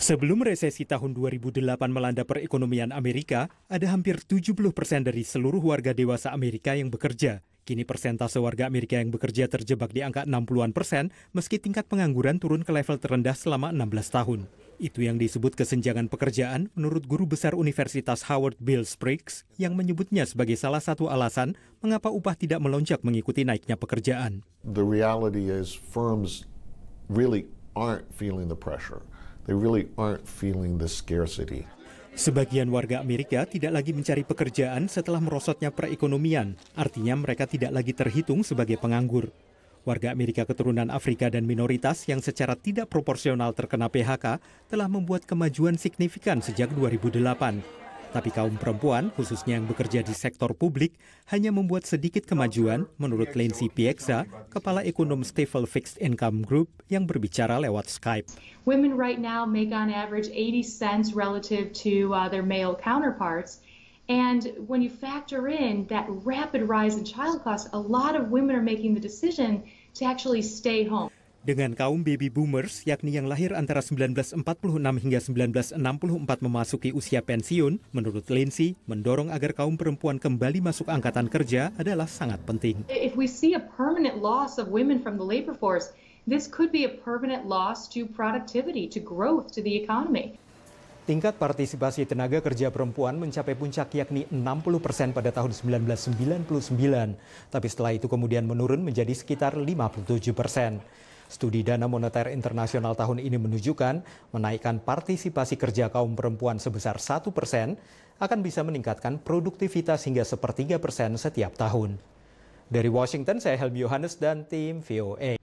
Sebelum resesi tahun 2008 melanda perekonomian Amerika, ada hampir 70 persen dari seluruh warga dewasa Amerika yang bekerja. Kini persentase warga Amerika yang bekerja terjebak di angka 60-an persen, meski tingkat pengangguran turun ke level terendah selama 16 tahun. Itu yang disebut kesenjangan pekerjaan menurut guru besar Universitas Howard Bill Spriggs yang menyebutnya sebagai salah satu alasan mengapa upah tidak melonjak mengikuti naiknya pekerjaan. The reality is firms really aren't feeling the pressure. They really aren't feeling the scarcity. Sebagian warga Amerika tidak lagi mencari pekerjaan setelah merosotnya perekonomian, artinya mereka tidak lagi terhitung sebagai penganggur. Warga Amerika keturunan Afrika dan minoritas yang secara tidak proporsional terkena PHK telah membuat kemajuan signifikan sejak 2008. Tapi kaum perempuan, khususnya yang bekerja di sektor publik, hanya membuat sedikit kemajuan, menurut Lindsay Pieksa, kepala ekonom Stifel Fixed Income Group yang berbicara lewat Skype. Women right now make on average 80 cents relative to uh, their male counterparts. And when you factor in that rapid rise in child costs, a lot of women are making the decision to actually stay home. Dengan kaum baby boomers, yakni yang lahir antara 1946 hingga 1964 memasuki usia pensiun, menurut Lindsay, mendorong agar kaum perempuan kembali masuk angkatan kerja adalah sangat penting. If we see a permanent loss of women from the labor force, this could be a permanent loss to productivity, to growth, to the economy. Tingkat partisipasi tenaga kerja perempuan mencapai puncak yakni 60 persen pada tahun 1999, tapi setelah itu kemudian menurun menjadi sekitar 57 persen. Studi Dana Moneter Internasional tahun ini menunjukkan menaikkan partisipasi kerja kaum perempuan sebesar 1 persen akan bisa meningkatkan produktivitas hingga sepertiga persen setiap tahun. Dari Washington, saya Helmi Yohanes dan tim VOA.